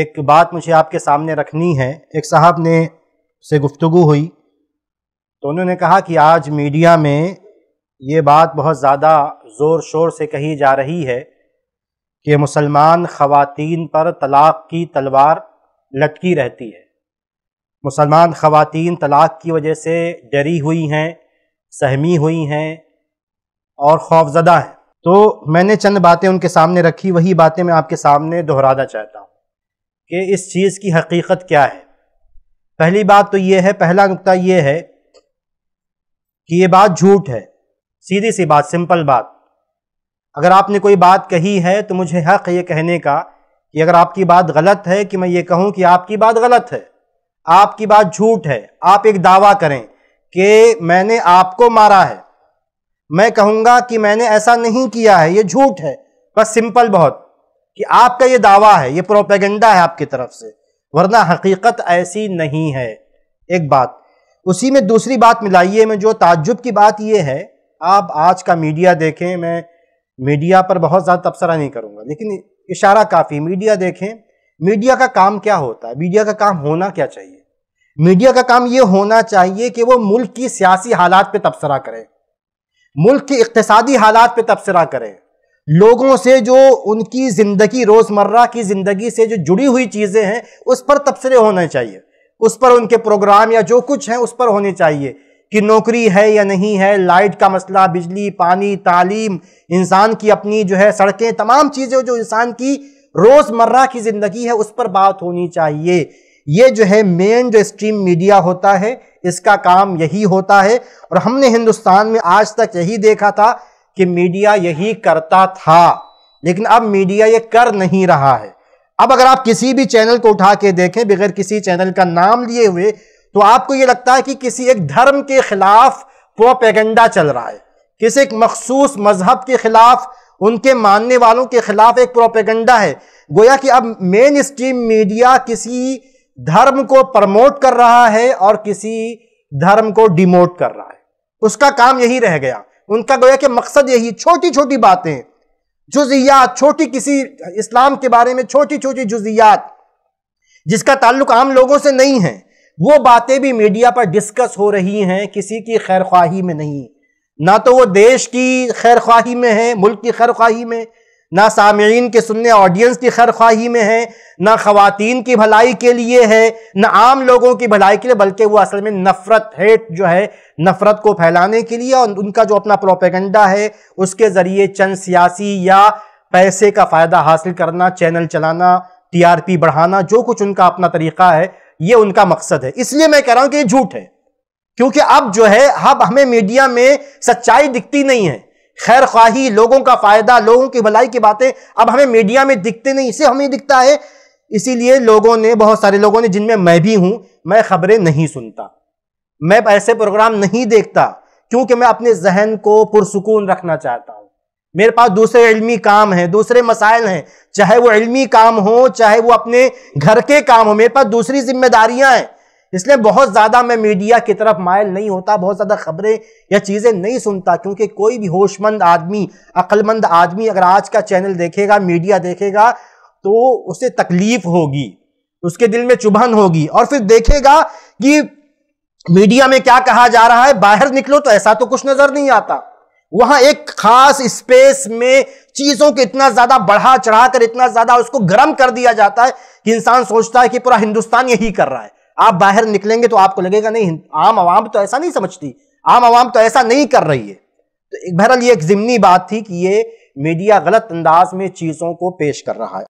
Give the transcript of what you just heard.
एक बात मुझे आपके सामने रखनी है एक साहब ने से गुफ्तु हुई तो उन्होंने कहा कि आज मीडिया में ये बात बहुत ज़्यादा ज़ोर शोर से कही जा रही है कि मुसलमान ख़वातीन पर तलाक़ की तलवार लटकी रहती है मुसलमान ख़वातीन तलाक़ की वजह से डरी हुई हैं सहमी हुई हैं और खौफजदा हैं तो मैंने चंद बातें उनके सामने रखी वही बातें मैं आपके सामने दोहराना चाहता हूँ कि इस चीज़ की हकीकत क्या है पहली बात तो ये है पहला नुकता ये है कि ये बात झूठ है सीधी सी बात सिंपल बात अगर आपने कोई बात कही है तो मुझे हक ये कहने का कि अगर आपकी बात गलत है कि मैं ये कहूँ कि आपकी बात गलत है आपकी बात झूठ है आप एक दावा करें कि मैंने आपको मारा है मैं कहूँगा कि मैंने ऐसा नहीं किया है ये झूठ है बस सिंपल बहुत कि आपका ये दावा है ये प्रोपेगेंडा है आपकी तरफ से वरना हकीकत ऐसी नहीं है एक बात उसी में दूसरी बात मिलाइए में जो ताज्जुब की बात यह है आप आज का मीडिया देखें मैं मीडिया पर बहुत ज़्यादा तबसरा नहीं करूँगा लेकिन इशारा काफ़ी मीडिया देखें मीडिया का काम क्या होता है मीडिया का काम होना क्या चाहिए मीडिया का काम ये होना चाहिए कि वो मुल्क की सियासी हालात पे तबसरा करे मुल्क की इकतसादी हालात पे तबसरा करे लोगों से जो उनकी ज़िंदगी रोज़मर्रा की ज़िंदगी से जो जुड़ी हुई चीज़ें हैं उस पर तबसरे होने चाहिए उस पर उनके प्रोग्राम या जो कुछ है उस पर होने चाहिए कि नौकरी है या नहीं है लाइट का मसला बिजली पानी तालीम इंसान की अपनी जो है सड़कें तमाम चीज़ें जो इंसान की रोज़मर्रा की ज़िंदगी है उस पर बात होनी चाहिए ये जो है मेन जो स्ट्रीम मीडिया होता है इसका काम यही होता है और हमने हिंदुस्तान में आज तक यही देखा था कि मीडिया यही करता था लेकिन अब मीडिया ये कर नहीं रहा है अब अगर आप किसी भी चैनल को उठा के देखें बगैर किसी चैनल का नाम लिए हुए तो आपको ये लगता है कि किसी एक धर्म के खिलाफ प्रोपेगेंडा चल रहा है किसी एक मखसूस मजहब के खिलाफ उनके मानने वालों के खिलाफ एक प्रोपेगेंडा है गोया कि अब मेन स्ट्रीम मीडिया किसी धर्म को प्रमोट कर रहा है और किसी धर्म को डिमोट कर रहा है उसका काम यही रह गया उनका गोया कि मकसद यही छोटी छोटी बातें जुजियात छोटी किसी इस्लाम के बारे में छोटी छोटी जुजियात जिसका ताल्लुक आम लोगों से नहीं है वो बातें भी मीडिया पर डिस्कस हो रही हैं किसी की खैर ख्वाही में नहीं ना तो वो देश की खैर में है मुल्क की खैर ख्वाही में ना सामीन के सुनने ऑडियंस की खैर ख्वाही में है ना खातन की भलाई के लिए है ना आम लोगों की भलाई के लिए बल्कि वो असल में नफ़रत हेट जो है नफ़रत को फैलाने के लिए और उनका जो अपना प्रोपेगेंडा है उसके ज़रिए चंद सियासी या पैसे का फ़ायदा हासिल करना चैनल चलाना टीआरपी बढ़ाना जो कुछ उनका अपना तरीका है ये उनका मकसद है इसलिए मैं कह रहा हूँ कि ये झूठ है क्योंकि अब जो है अब हमें मीडिया में सच्चाई दिखती नहीं है खैर ख्वाही लोगों का फायदा लोगों की भलाई की बातें अब हमें मीडिया में दिखते नहीं इसे हमें दिखता है इसीलिए लोगों ने बहुत सारे लोगों ने जिनमें मैं भी हूं मैं खबरें नहीं सुनता मैं ऐसे प्रोग्राम नहीं देखता क्योंकि मैं अपने जहन को पुरसकून रखना चाहता हूं मेरे पास दूसरे इलमी काम हैं दूसरे मसाइल हैं चाहे वो इलमी काम हो चाहे वो अपने घर के काम हो मेरे पास दूसरी जिम्मेदारियां हैं इसलिए बहुत ज्यादा मैं मीडिया की तरफ मायल नहीं होता बहुत ज्यादा खबरें या चीजें नहीं सुनता क्योंकि कोई भी होशमंद आदमी अक्लमंद आदमी अगर आज का चैनल देखेगा मीडिया देखेगा तो उसे तकलीफ होगी उसके दिल में चुभन होगी और फिर देखेगा कि मीडिया में क्या कहा जा रहा है बाहर निकलो तो ऐसा तो कुछ नजर नहीं आता वहां एक खास स्पेस में चीजों को इतना ज्यादा बढ़ा चढ़ाकर इतना ज्यादा उसको गर्म कर दिया जाता है कि इंसान सोचता है कि पूरा हिंदुस्तान यही कर रहा है आप बाहर निकलेंगे तो आपको लगेगा नहीं आम आवाम तो ऐसा नहीं समझती आम आवाम तो ऐसा नहीं कर रही है तो बहरहाल ये एक जिमनी बात थी कि ये मीडिया गलत अंदाज में चीज़ों को पेश कर रहा है